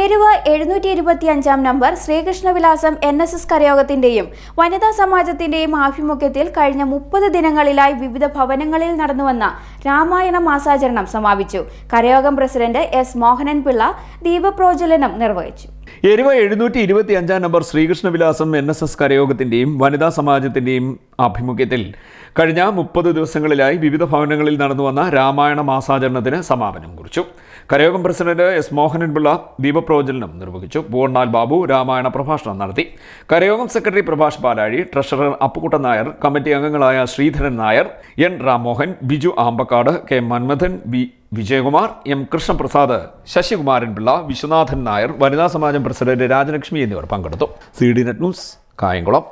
എരുവ എഴുന്നൂറ്റി ഇരുപത്തി അഞ്ചാം number Sreekrishnavilasam N S S കരയോഗത്തിന്റെയും വനിതാ സമാജത്തിന്റെയും ആഭിമുഖ്യത്തിൽ കഴിഞ്ഞ മുപ്പത് ദിനങ്ങളിലായി വിവിധ ഭവനങ്ങളിൽ നടന്നുവന്ന രാമായണ മാസാചരണം സമാപിച്ചു കരയോഗം പ്രസിഡന്റ് എസ് മോഹനൻ പിള്ള ദീപപ്രോജ്വലനം നിർവഹിച്ചു എരുവ എഴുന്നൂറ്റി ഇരുപത്തി അഞ്ചാം number Sreekrishnavilasam N S S കരയോഗത്തിൻ്റെയും വനിതാ സമാജത്തിൻ്റെയും ആഭിമുഖ്യത്തിൽ കഴിഞ്ഞ മുപ്പത് ദിവസങ്ങളിലായി വിവിധ ഭവനങ്ങളിൽ നടന്നുവന്ന രാമായണ മാസാചരണത്തിന് സമാപനം നിർവഹിച്ചു കരയോഗം പ്രസിഡന്റ് എസ് മോഹനൻപിള്ള ദീപപ്രവചനം നിർവഹിച്ചു പൂവണ്ണാൽ ബാബു രാമായണ പ്രഭാഷണം നടത്തി കരയോഗം സെക്രട്ടറി പ്രഭാഷ് പാലാഴി ട്രഷറർ അപ്പുകുട്ടൻ നായർ കമ്മിറ്റി അംഗങ്ങളായ Sreedharan Nair N Ramohan Biju Ambakkad K Manmadhan B Vijayakumar M Krishnaprasad Sasikumaran Pillai Viswanathan Nair വനിതാ സമാജം പ്രസിഡന്റ് രാജലക്ഷ്മി എന്നിവർ പങ്കെടുത്തു C D net news Kayamkulam